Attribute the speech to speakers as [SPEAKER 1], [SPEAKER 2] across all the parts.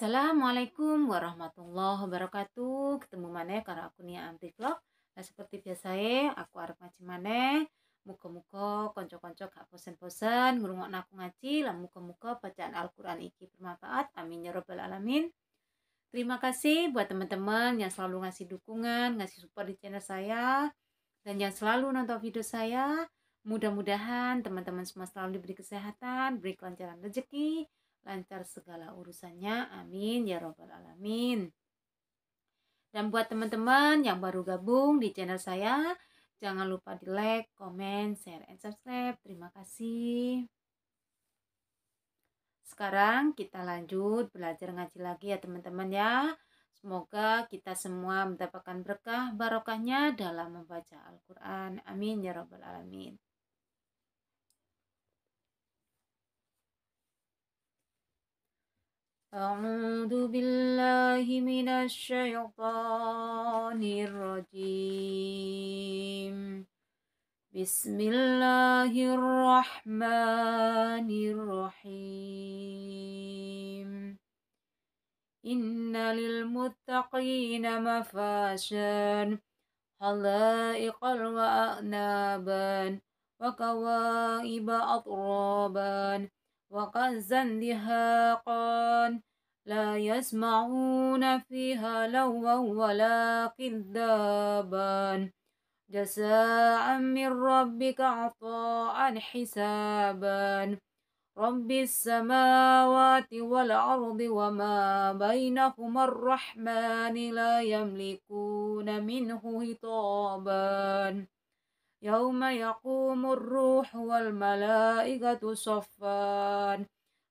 [SPEAKER 1] Assalamualaikum warahmatullahi wabarakatuh. Ketemu maneh karena aku nih anti Vlog. Nah, seperti biasa ya aku harap ngaji mana muka-muka konco-konco gak bosan-bosan. Ngurungok aku ngaji lah muka-muka bacaan Al-Qur'an iki bermanfaat. Amin ya robbal alamin. Terima kasih buat teman-teman yang selalu ngasih dukungan, ngasih support di channel saya dan yang selalu nonton video saya. Mudah-mudahan teman-teman semua selalu diberi kesehatan, beri kelancaran rezeki, lancar segala urusannya. Amin ya robbal alamin. Dan buat teman-teman yang baru gabung di channel saya, jangan lupa di like, comment, share, and subscribe. Terima kasih. Sekarang kita lanjut belajar ngaji lagi ya teman-teman ya. Semoga kita semua mendapatkan berkah barokahnya dalam membaca Al-Quran. Amin ya robbal alamin. أعوذ بالله من الشيطان الرجيم بسم الله الرحمن الرحيم إن للمتقين مفاشا حلائق وأنابا وكوائب أطرابا وكنزا دهاقا لا يسمعون فيها لوا ولا كذابا جزاء من ربك عطاء حسابا رب السماوات والأرض وما بينهما الرحمن لا يملكون منه هطابا يوم يقوم الروح والملائكة صفان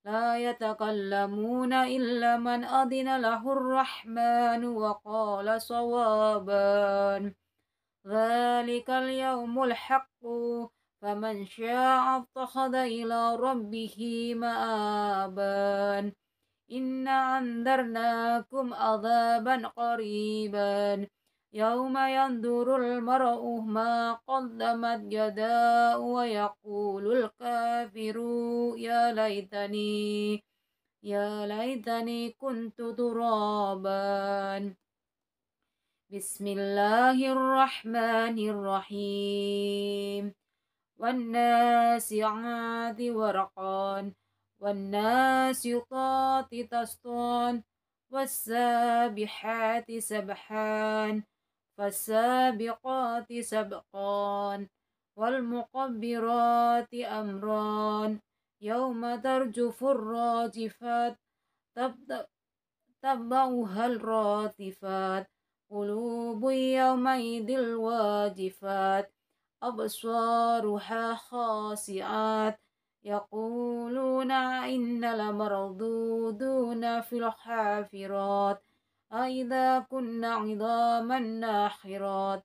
[SPEAKER 1] لا يتكلمون إلا من أذن له الرحمن وقال صوابا ذلك اليوم الحق فمن شاء اتخذ إلى ربه مآبا إنا أنذرناكم عذابا قريبا يوم ينظر المرء ما قدمت يداه ويقول الكافر يا ليتني يا ليتني كنت ترابا بسم الله الرحمن الرحيم والناسعات ورقا قاط تسطان والسابحات سبحان فالسابقات سبقا والمقبرات أمرا يوم ترجف الراجفات تبعها الراتفات قلوب يومئذ الواجفات أبصارها خاسئات يقولون إن لمردودون في الحافرات أإذا كنا عظاما ناحرات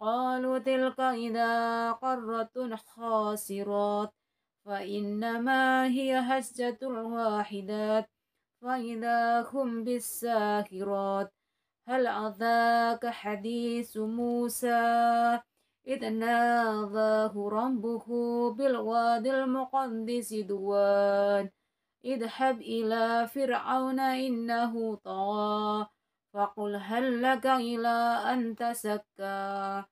[SPEAKER 1] قالوا تلك إذا قرة خاسرات فإنما هي هزة واحدات فإذا هم بالساهرات هل أذاك حديث موسى إذ ناداه ربه بالواد المقدس دوان اذهب إلى فرعون إنه طغى فقل هل لك إلى أن تزكى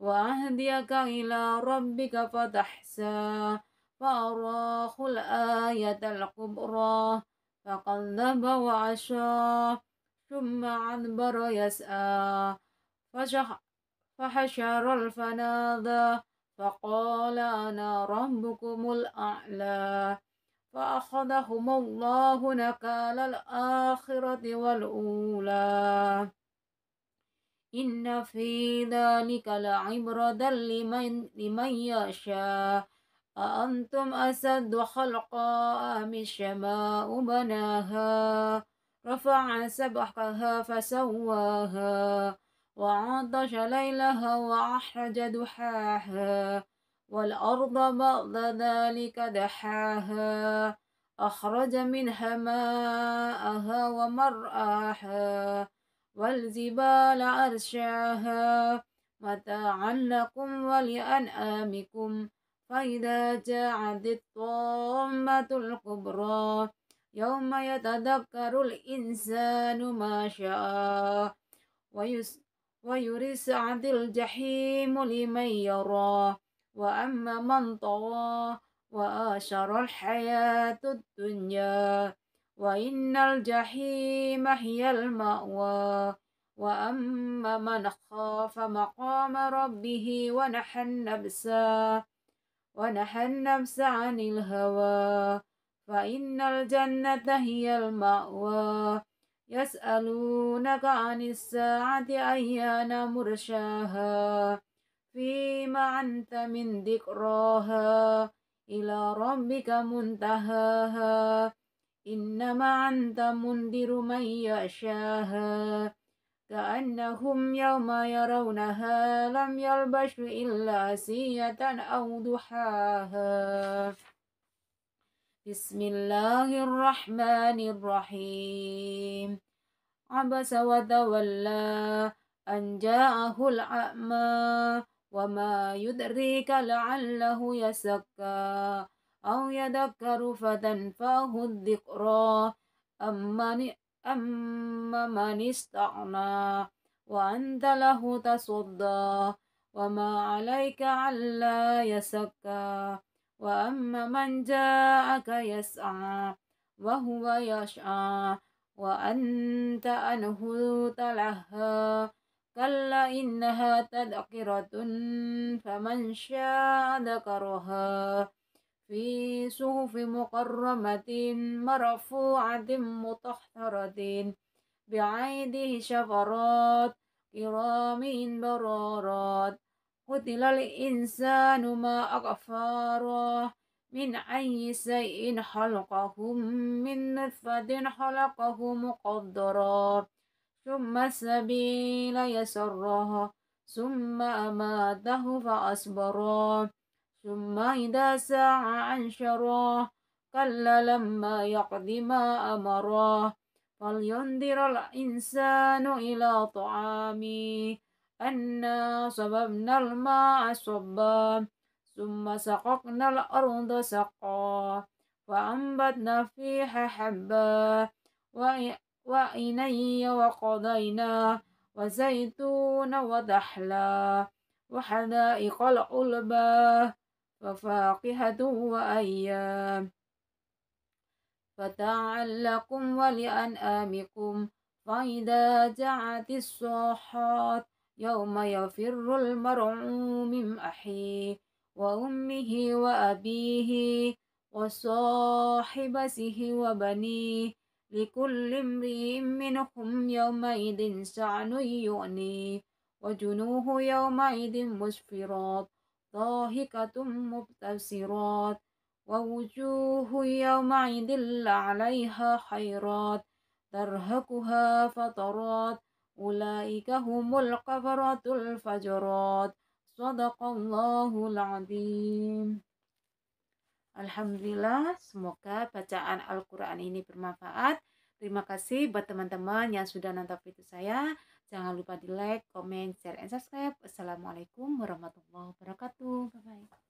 [SPEAKER 1] وأهديك إلى ربك فتحسى فأراه الآية الكبرى ذب وعشى ثم أدبر يسعى فحشر الفنادى فقال أنا ربكم الأعلى فأخذهم الله نكال الآخرة والأولى إن في ذلك لعبرة لمن, لمن يشاء أأنتم أسد خلقا أم الشماء بناها رفع سبحها فسواها وعطش ليلها وأحرج دحاها والأرض بعد ذلك دحاها أخرج منها ماءها ومرآها والجبال أرشاها متاعا لكم ولأنعامكم فإذا جاءت الطامة الكبرى يوم يتذكر الإنسان ما شاء ويس ويرى الجحيم لمن يراه وأما من طغى وآشر الحياة الدنيا وإن الجحيم هي المأوى وأما من خاف مقام ربه ونحى النفس ونحى النفس عن الهوى فإن الجنة هي المأوى يسألونك عن الساعة أيان مرشاها فيما أنت من ذكراها إلى ربك منتهاها إنما أنت منذر من يشاها كأنهم يوم يرونها لم يلبشوا إلا سية أو ضحاها بسم الله الرحمن الرحيم عبس وتولى أن جاءه الأعمى وما يدريك لعله يسكى أو يذكر فتنفاه الذكرى أما من استعنى وأنت له تصدى وما عليك ألا يسكى وأما من جاءك يسعى وهو يشعى وأنت أنه تلهى كلا إنها تذكرة فمن شاء ذكرها في صحف مكرمة مرفوعة مطهرة بعيده شفرات كرام برارات قتل الإنسان ما أكفاره من أي شيء خلقهم من نطفة خلقه مقدرات ثم السبيل يسره ثم أماته فأصبره ثم إذا ساع أنشره كلا لما يقض ما أمره فلينذر الإنسان إلى طعامه أنا صببنا الماء صبا ثم سققنا الأرض سقا وأنبتنا فيها حبا وإلي وقضينا وزيتون ودحلا وحدائق العلبة وفاقهة وأيام فتعلكم لكم ولأنآمكم فإذا جعت الصاحات يوم يفر المرء من أحيه وأمه وأبيه وصاحبته وبنيه لكل امرئ منهم يومئذ شأن يؤنيه وجنوه يومئذ مسفرات ضاحكة مبتسرات ووجوه يومئذ عليها حيرات ترهقها فترات أولئك هم القفرة الفجرات صدق الله العظيم Alhamdulillah, semoga bacaan Al-Quran ini bermanfaat. Terima kasih buat teman-teman yang sudah nonton video saya. Jangan lupa di like, comment, share, and subscribe. Assalamualaikum warahmatullahi wabarakatuh. Bye-bye.